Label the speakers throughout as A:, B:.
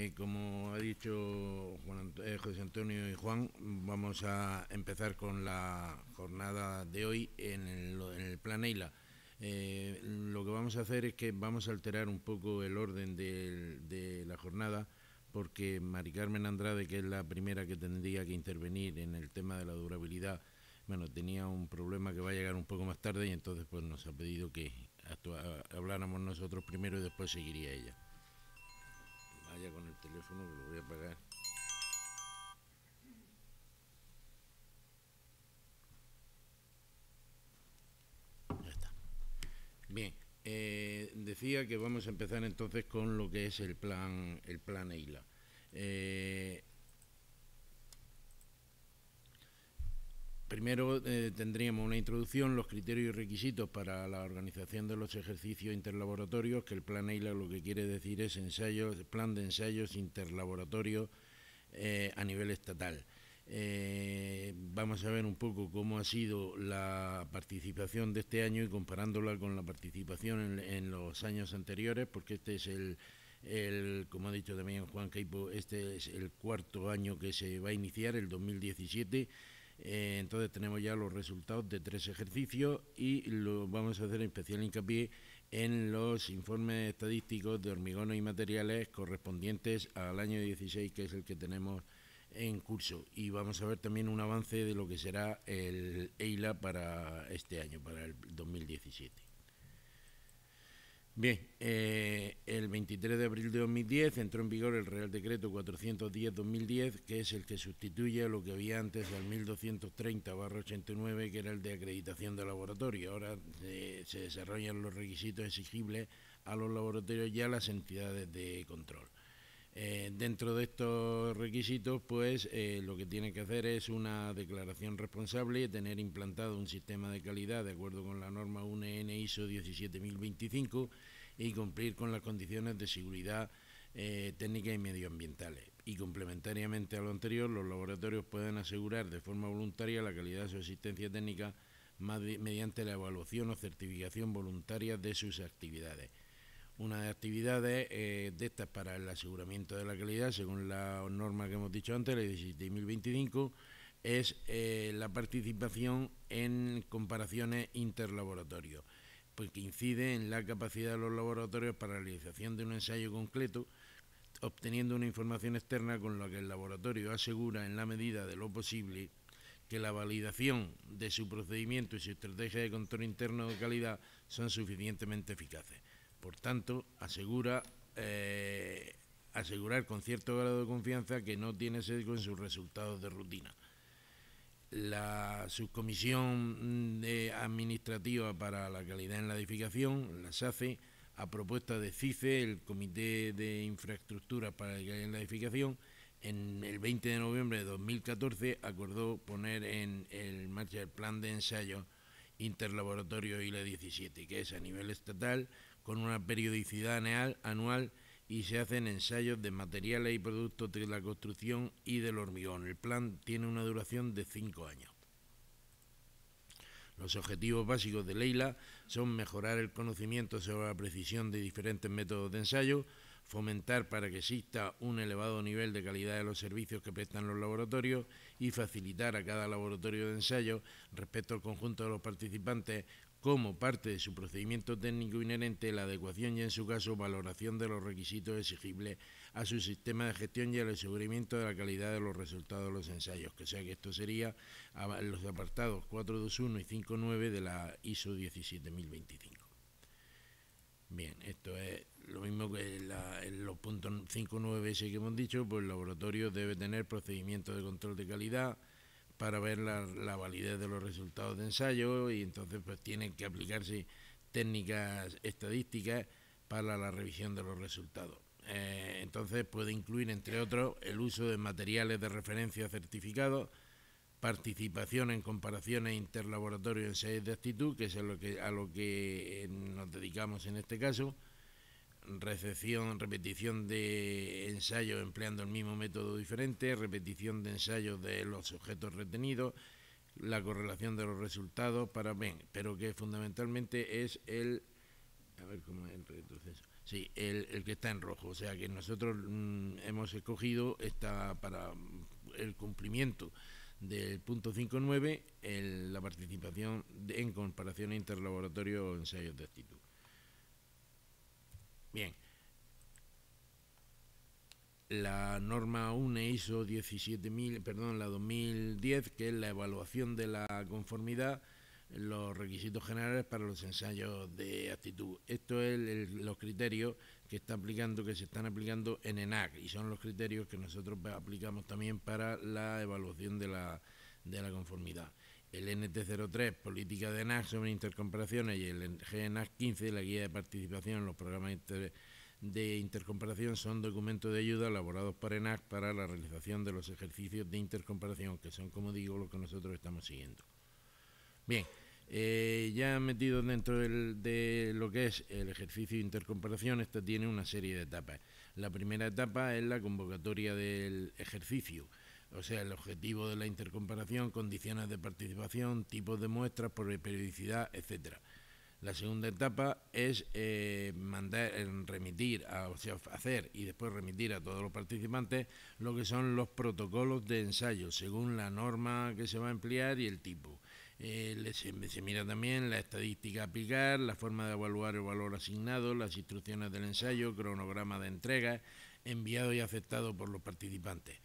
A: Eh, como ha dicho eh, José Antonio y Juan, vamos a empezar con la jornada de hoy en el, en Plan Eila. Eh, lo que vamos a hacer es que vamos a alterar un poco el orden de, de la jornada porque Mari Carmen Andrade, que es la primera que tendría que intervenir en el tema de la durabilidad, bueno, tenía un problema que va a llegar un poco más tarde y entonces pues nos ha pedido que habláramos nosotros primero y después seguiría ella ya con el teléfono que lo voy a apagar. Ya está. Bien, eh, decía que vamos a empezar entonces con lo que es el plan, el plan EILA. Eh, primero eh, tendríamos una introducción, los criterios y requisitos para la organización de los ejercicios interlaboratorios, que el plan EILA lo que quiere decir es ensayos, plan de ensayos interlaboratorios eh, a nivel estatal. Eh, vamos a ver un poco cómo ha sido la participación de este año y comparándola con la participación en, los años anteriores, porque este es el, como ha dicho también Juan Caipo, este es el cuarto año que se va a iniciar, el 2017 eh, entonces tenemos ya los resultados de tres ejercicios y lo vamos a hacer especial hincapié en los informes estadísticos de hormigón y materiales correspondientes al año 16, que es el que tenemos en curso. Y vamos a ver también un avance de lo que será el EILA para este año, para el 2017. Bien, eh, el 23 de abril de 2010 entró en vigor el Real Decreto 410-2010, que es el que sustituye a lo que había antes del 1230-89, que era el de acreditación de laboratorio. Ahora eh, se desarrollan los requisitos exigibles a los laboratorios y a las entidades de control. Eh, dentro de estos requisitos, pues eh, lo que tiene que hacer es una declaración responsable y tener implantado un sistema de calidad de acuerdo con la norma UNN ISO 17025 y cumplir con las condiciones de seguridad eh, técnica y medioambientales. Y complementariamente a lo anterior, los laboratorios pueden asegurar de forma voluntaria la calidad de su asistencia técnica mediante la evaluación o certificación voluntaria de sus actividades las actividades eh, de estas para el aseguramiento de la calidad, según la norma que hemos dicho antes, la 17025, es eh, la participación en comparaciones interlaboratorios, pues que incide en la capacidad de los laboratorios para la realización de un ensayo concreto, obteniendo una información externa con la que el laboratorio asegura, en la medida de lo posible, que la validación de su procedimiento y su estrategia de control interno de calidad son suficientemente eficaces. Por tanto, asegura eh, asegurar con cierto grado de confianza que no tiene sesgo en sus resultados de rutina. La subcomisión mm, administrativa para la calidad en la edificación, la SACE, a propuesta de CICE, el Comité de Infraestructura para la Calidad en la Edificación, en el 20 de noviembre de 2014 acordó poner en marcha el plan de ensayo interlaboratorio ILA 17, que es a nivel estatal con una periodicidad anual y se hacen ensayos de materiales y productos de la construcción y del hormigón. El plan tiene una duración de cinco años. Los objetivos básicos de Leila son mejorar el conocimiento sobre la precisión de diferentes métodos de ensayo, fomentar para que exista un elevado nivel de calidad de los servicios que prestan los laboratorios y facilitar a cada laboratorio de ensayo respecto al conjunto de los participantes como parte de su procedimiento técnico inherente la adecuación y en su caso valoración de los requisitos exigibles a su sistema de gestión y al aseguramiento de la calidad de los resultados de los ensayos, que sea que esto sería los apartados 421 y 59 de la ISO 17025. Bien, esto es lo mismo que los puntos 5.9S que hemos dicho, pues el laboratorio debe tener procedimientos de control de calidad para ver la, validez de los resultados de ensayo y entonces pues tienen que aplicarse técnicas estadísticas para la revisión de los resultados. Eh, entonces puede incluir, entre otros, el uso de materiales de referencia certificados, participación en comparaciones interlaboratorios en seis de actitud, que es a lo que, a lo que eh, nos dedicamos en este caso, recepción, repetición de ensayos empleando el mismo método diferente, repetición de ensayos de los sujetos retenidos, la correlación de los resultados para bien, pero que fundamentalmente es el a ver cómo es el retroceso. Sí, el, que está en rojo, o sea que nosotros mm, hemos escogido esta para el cumplimiento del punto 5.9 la participación en comparación interlaboratorio o ensayos de actitud. Bien, la norma UNE ISO 17000, perdón, la 2010, que es la evaluación de la conformidad, los requisitos generales para los ensayos de actitud. Esto es los criterios que está aplicando, que se están aplicando en ENAC y son los criterios que nosotros aplicamos también para la evaluación de la, de la conformidad. El NT03, política de ENAC sobre intercomparaciones y el GENAC 15, la guía de participación en los programas de intercomparación son documentos de ayuda elaborados por ENAC para la realización de los ejercicios de intercomparación, que son, como digo, lo que nosotros estamos siguiendo. Bien, eh, ya metido dentro de lo que es el ejercicio de intercomparación, esta tiene una serie de etapas. La primera etapa es la convocatoria del ejercicio, o sea, el objetivo de la intercomparación, condiciones de participación, tipos de muestras, por periodicidad, etcétera. La segunda etapa es eh, mandar, eh, remitir, a, o sea, hacer y después remitir a todos los participantes lo que son los protocolos de ensayo, según la norma que se va a emplear y el tipo. Eh, se, mira también la estadística a aplicar, la forma de evaluar el valor asignado, las instrucciones del ensayo, cronograma de entrega, enviado y aceptado por los participantes.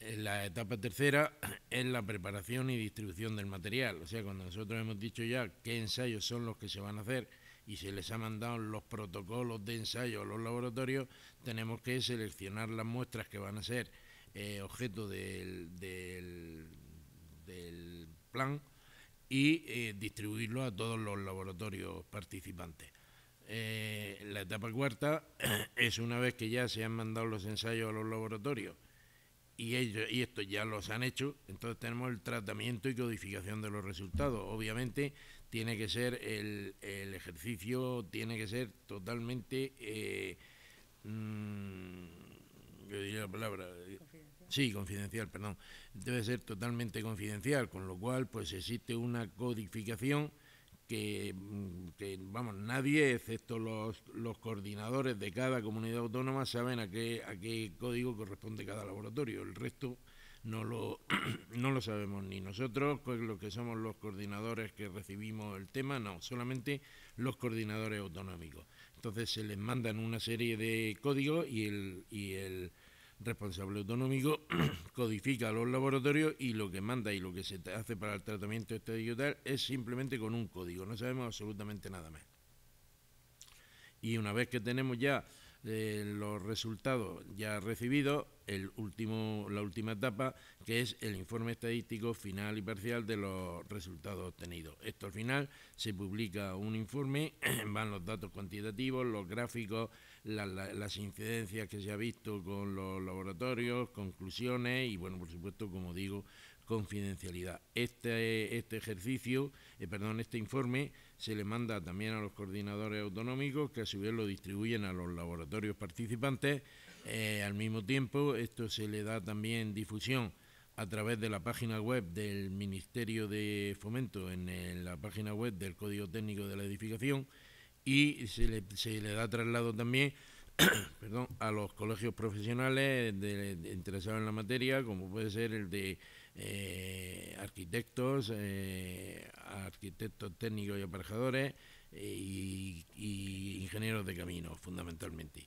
A: Eh, la etapa tercera es la preparación y distribución del material. O sea, cuando nosotros hemos dicho ya qué ensayos son los que se van a hacer y se les ha mandado los protocolos de ensayo a los laboratorios, tenemos que seleccionar las muestras que van a ser eh, objeto del, del plan y eh, distribuirlo a todos los laboratorios participantes. Eh, la etapa cuarta es una vez que ya se han mandado los ensayos a los laboratorios y ellos y esto ya los han hecho, entonces tenemos el tratamiento y codificación de los resultados. Obviamente tiene que ser el, ejercicio, tiene que ser totalmente, eh, mm, diría la palabra, eh, Sí, confidencial, perdón. Debe ser totalmente confidencial, con lo cual pues existe una codificación mm, que, vamos, nadie, excepto los, los, coordinadores de cada comunidad autónoma, saben a qué, a qué código corresponde cada laboratorio. El resto no lo, no lo sabemos ni nosotros, los que somos los coordinadores que recibimos el tema, no, solamente los coordinadores autonómicos. Entonces se les mandan una serie de códigos y el... Y el responsable autonómico codifica los laboratorios y lo que manda y lo que se hace para el tratamiento este es simplemente con un código, no sabemos absolutamente nada más. Y una vez que tenemos ya eh, los resultados ya recibidos, el último, la última etapa, que es el informe estadístico final y parcial de los resultados obtenidos. Esto al final se publica un informe, van los datos cuantitativos, los gráficos, las incidencias que se ha visto con los laboratorios, conclusiones y, bueno, por supuesto, como digo, confidencialidad. Este, este ejercicio, eh, perdón, este informe se le manda también a los coordinadores autonómicos que a su vez lo distribuyen a los laboratorios participantes. Eh, al mismo tiempo, esto se le da también difusión a través de la página web del Ministerio de Fomento, en la página web del Código Técnico de la Edificación y se le, da traslado también perdón, a los colegios profesionales interesados en la materia, como puede ser el de eh, arquitectos, eh, arquitectos técnicos y aparejadores eh, y, ingenieros de camino, fundamentalmente.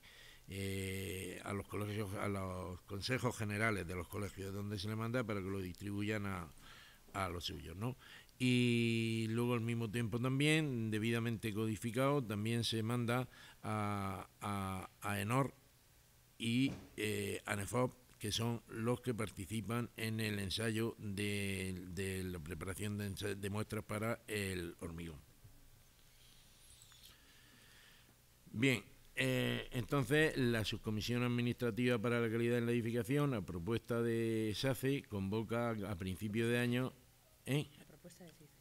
A: a los colegios, a los consejos generales de los colegios donde se le manda para que lo distribuyan a, a los suyos, ¿no? y luego al mismo tiempo también, debidamente codificado, también se manda a, ENOR y eh, a NEFOP, que son los que participan en el ensayo de, la preparación de, muestras para el hormigón. Bien, eh, entonces, la Subcomisión Administrativa para la Calidad en la Edificación, a propuesta de SACE, convoca a principio de año, ¿eh?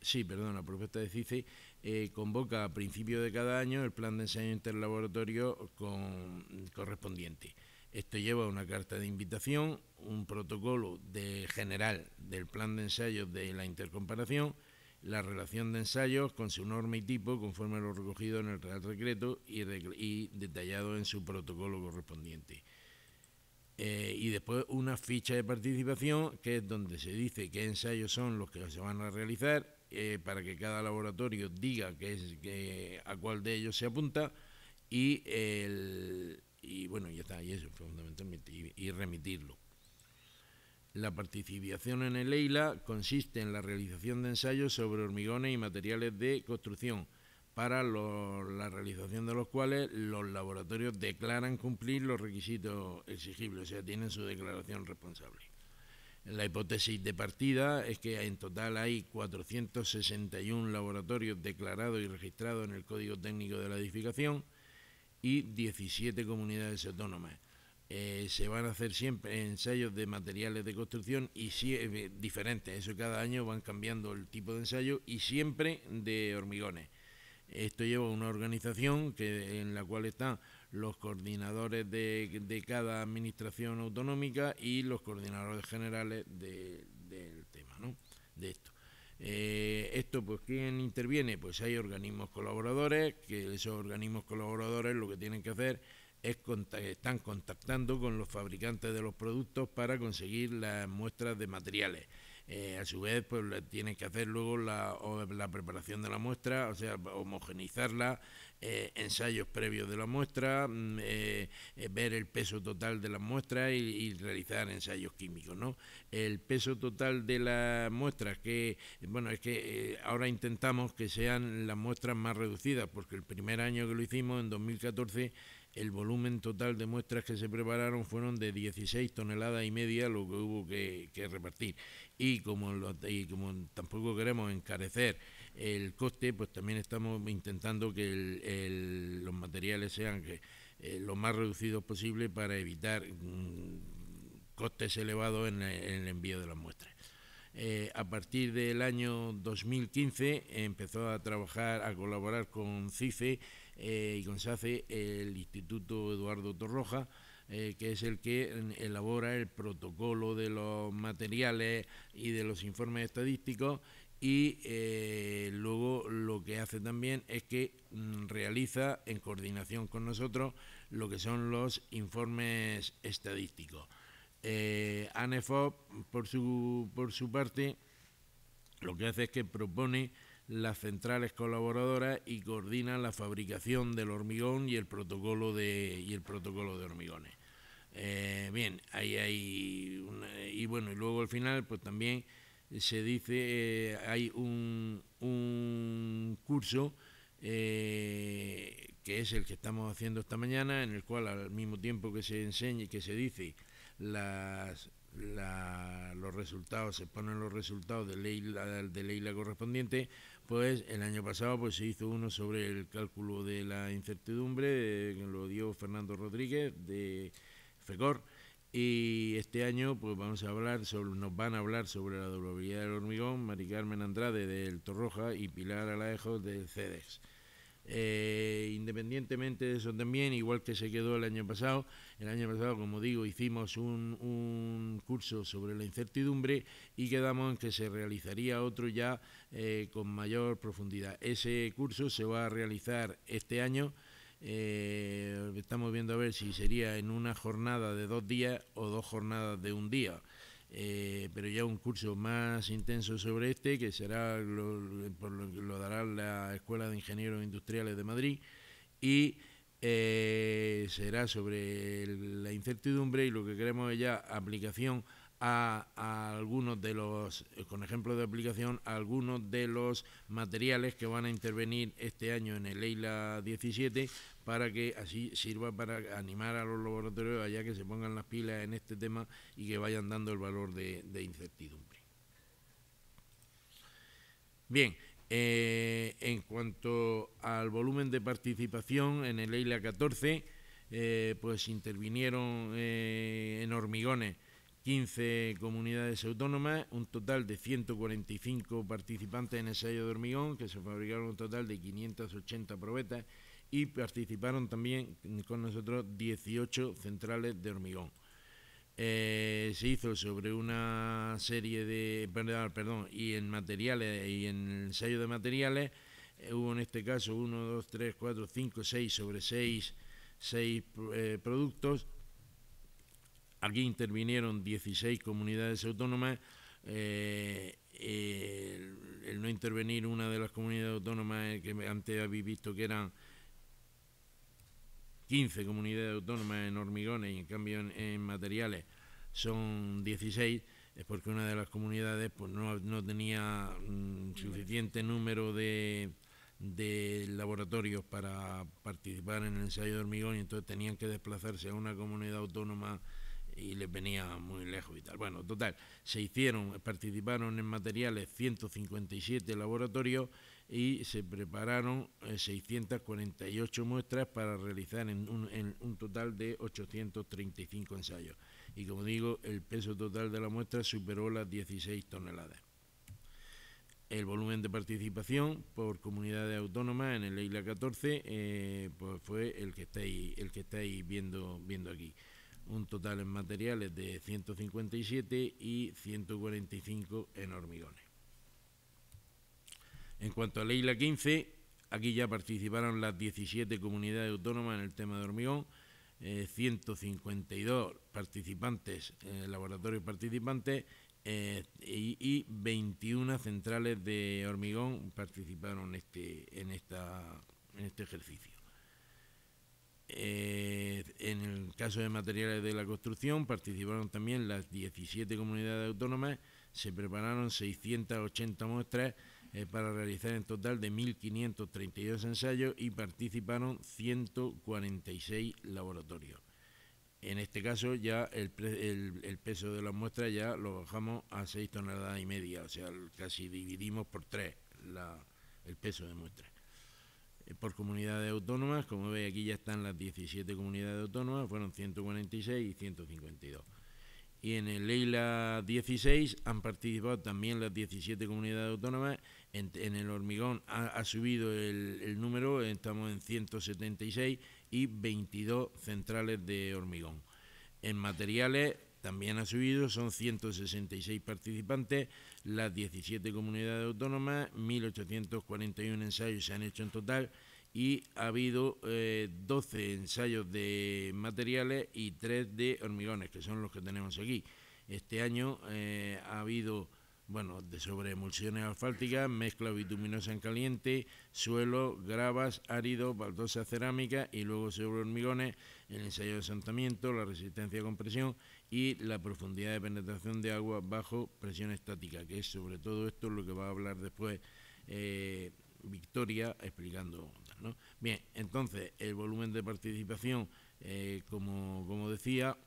A: Sí, perdón, la propuesta de CICE eh, convoca a principio de cada año el plan de ensayo interlaboratorio con, correspondiente. Esto lleva una carta de invitación, un protocolo de general del plan de ensayo de la intercomparación, la relación de ensayos con su norma y tipo conforme a lo recogido en el Real Decreto y, detallado en su protocolo correspondiente. Eh, y después una ficha de participación que es donde se dice qué ensayos son los que se van a realizar, eh, para que cada laboratorio diga que es, que, a cuál de ellos se apunta y, y bueno, ya está, y eso fundamentalmente, y, y remitirlo. La participación en el EILA consiste en la realización de ensayos sobre hormigones y materiales de construcción, para la realización de los cuales los laboratorios declaran cumplir los requisitos exigibles, o sea, tienen su declaración responsable. La hipótesis de partida es que en total hay 461 laboratorios declarados y registrados en el Código Técnico de la Edificación y 17 comunidades autónomas. Eh, se van a hacer siempre ensayos de materiales de construcción y eh, diferentes, eso cada año van cambiando el tipo de ensayo y siempre de hormigones. Esto lleva a una organización que, en la cual están los coordinadores de, de cada administración autonómica y los coordinadores generales del tema, ¿no? De esto. Eh, esto, pues, ¿quién interviene? Pues hay organismos colaboradores, que esos organismos colaboradores lo que tienen que hacer es están contactando con los fabricantes de los productos para conseguir las muestras de materiales. Eh, a su vez, pues tienen que hacer luego la, la preparación de la muestra, o sea, homogenizarla, eh, ensayos previos de la muestra, mm, eh, eh, ver el peso total de las muestras y, realizar ensayos químicos. ¿no? El peso total de las muestras, que bueno, es que ahora intentamos que sean las muestras más reducidas, porque el primer año que lo hicimos, en 2014, el volumen total de muestras que se prepararon fueron de 16 toneladas y media, lo que hubo que, repartir. Y como, y como tampoco queremos encarecer el coste, pues también estamos intentando que los materiales sean eh, lo más reducidos posible para evitar mm, costes elevados en, el envío de las muestras. Eh, a partir del año 2015 empezó a trabajar, a colaborar con CIFE... Eh, y con SACE el Instituto Eduardo Torroja, que es el que mm, elabora el protocolo de los materiales y de los informes estadísticos y eh, luego lo que hace también es que mm, realiza en coordinación con nosotros lo que son los informes estadísticos. Eh, ANEFOP, por su, por su parte, lo que hace es que propone las centrales colaboradoras y coordina la fabricación del hormigón y el protocolo de, y el protocolo de hormigones. Eh, bien, ahí hay... y bueno, y luego al final, pues también se dice, eh, hay un, curso eh, que es el que estamos haciendo esta mañana, en el cual al mismo tiempo que se enseña y que se dice las, los resultados, se ponen los resultados de ley, la, de la correspondiente, pues el año pasado pues se hizo uno sobre el cálculo de la incertidumbre, eh, que lo dio Fernando Rodríguez de FECOR, y este año pues vamos a hablar nos van a hablar sobre la durabilidad del hormigón, Mari Carmen Andrade del Torroja y Pilar Alaejo del CEDEX. Eh, independientemente de eso también, igual que se quedó el año pasado, el año pasado, como digo, hicimos un, curso sobre la incertidumbre y quedamos en que se realizaría otro ya eh, con mayor profundidad. Ese curso se va a realizar este año eh, estamos viendo a ver si sería en una jornada de dos días o dos jornadas de un día. Eh, pero ya un curso más intenso sobre este que será lo, dará la Escuela de Ingenieros Industriales de Madrid y eh, será sobre la incertidumbre y lo que queremos es ya aplicación a, algunos de los, eh, con ejemplo de aplicación, algunos de los materiales que van a intervenir este año en el EILA 17 para que así sirva para animar a los laboratorios allá que se pongan las pilas en este tema y que vayan dando el valor de, incertidumbre. Bien, eh, en cuanto al volumen de participación en el EILA 14, eh, pues intervinieron en hormigones 15 comunidades autónomas, un total de 145 participantes en ensayo de hormigón, que se fabricaron un total de 580 probetas y participaron también con nosotros 18 centrales de hormigón. Eh, se hizo sobre una serie de, perdón, y en materiales y en ensayo de materiales, eh, hubo en este caso 1, 2, 3, 4, 5, 6 sobre 6, 6 eh, productos, Aquí intervinieron 16 comunidades autónomas. Eh, el, no intervenir una de las comunidades autónomas que antes habéis visto que eran 15 comunidades autónomas en hormigones y en cambio en, materiales son 16 es porque una de las comunidades pues no, tenía mm, suficiente número de, de laboratorios para participar en el ensayo de hormigón y entonces tenían que desplazarse a una comunidad autónoma y les venía muy lejos y tal. Bueno, total, se hicieron, participaron en materiales 157 laboratorios y se prepararon 648 eh, muestras para realizar en un, total de 835 ensayos. Y como digo, el peso total de la muestra superó las 16 toneladas. El volumen de participación por comunidades autónomas en el Isla 14 eh, pues fue el que estáis, el que estáis viendo, viendo aquí un total en materiales de 157 y 145 en hormigones. En cuanto a la isla 15, aquí ya participaron las 17 comunidades autónomas en el tema de hormigón, 152 eh, participantes, eh, laboratorios participantes eh, y, 21 centrales de hormigón participaron en este, este ejercicio. Eh, en el caso de materiales de la construcción participaron también las 17 comunidades autónomas, se prepararon 680 muestras eh, para realizar en total de 1.532 ensayos y participaron 146 laboratorios. En este caso ya el, peso de las muestras ya lo bajamos a 6 toneladas y media, o sea, casi dividimos por 3 el peso de muestras. Eh, por comunidades autónomas. Como veis, aquí ya están las 17 comunidades autónomas, fueron 146 y 152. Y en el EILA 16 han participado también las 17 comunidades autónomas. En, el hormigón ha, subido el, el, número, estamos en 176 y 22 centrales de hormigón. En materiales también ha subido, son 166 participantes, las 17 comunidades autónomas, 1.841 ensayos se han hecho en total y ha habido 12 eh, ensayos de materiales y 3 de hormigones, que son los que tenemos aquí. Este año eh, ha habido, bueno, de sobre emulsiones asfálticas, mezcla bituminosa en caliente, suelo, gravas, áridos, baldosas cerámica y luego sobre hormigones, el ensayo de asentamiento, la resistencia a compresión y la profundidad de penetración de agua bajo presión estática, que es sobre todo esto lo que va a hablar después. Eh, Victoria explicando. Bien, entonces el volumen de participación, eh, como, decía,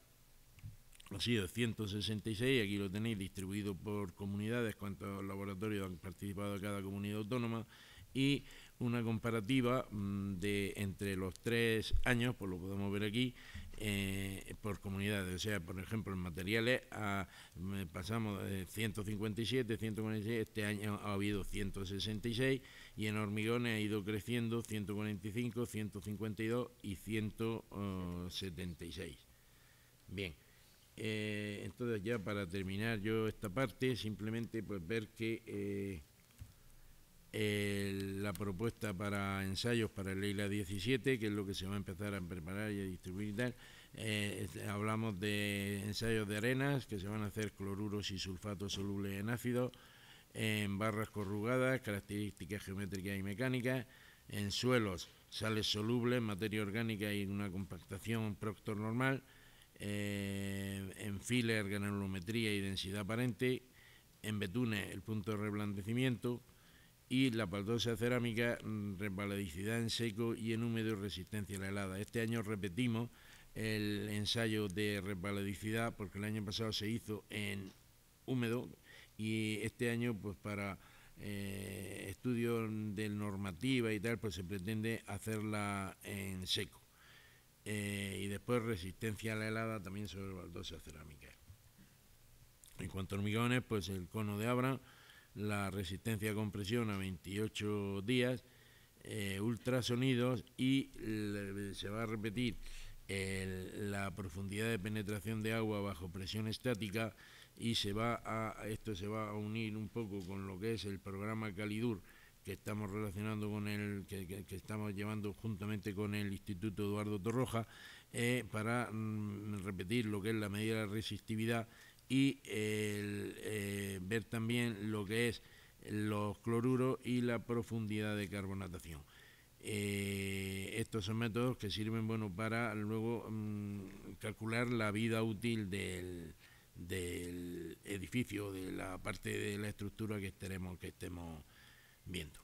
A: ha sido 166, aquí lo tenéis distribuido por comunidades, cuántos laboratorios han participado cada comunidad autónoma y una comparativa mm, de entre los tres años, pues lo podemos ver aquí, eh, por comunidades. O sea, por ejemplo, en materiales pasamos de 157, 146, este año ha habido 166 y en hormigones ha ido creciendo 145, 152 y 176. Bien, eh, entonces ya para terminar yo esta parte, simplemente pues ver que eh, la propuesta para ensayos para la isla 17, que es lo que se va a empezar a preparar y a distribuir, tal, eh, hablamos de ensayos de arenas que se van a hacer cloruros y sulfatos solubles en ácido en barras corrugadas, características geométricas y mecánicas, en suelos, sales solubles, materia orgánica y una compactación proctor normal, eh, en filler, granulometría y densidad aparente, en betunes, el punto de reblandecimiento, y la paldosa cerámica, mm, resbaladicidad en seco y en húmedo y resistencia a la helada. Este año repetimos el ensayo de resbaladicidad porque el año pasado se hizo en húmedo, y este año pues para eh, estudio de normativa y tal, pues se pretende hacerla en seco. Eh, y después resistencia a la helada también sobre baldosas cerámicas. En cuanto a hormigones, pues el cono de Abra, la resistencia a compresión a 28 días, eh, ultrasonidos y se va a repetir la profundidad de penetración de agua bajo presión estática y se va a, esto se va a unir un poco con lo que es el programa Calidur que estamos relacionando con el que, estamos llevando juntamente con el Instituto Eduardo Torroja eh, para mm, repetir lo que es la medida de resistividad y eh, ver también lo que es los cloruros y la profundidad de carbonatación. Eh, estos son métodos que sirven bueno, para luego mm, calcular la vida útil del, del edificio, de la parte de la estructura que, estaremos, que estemos viendo.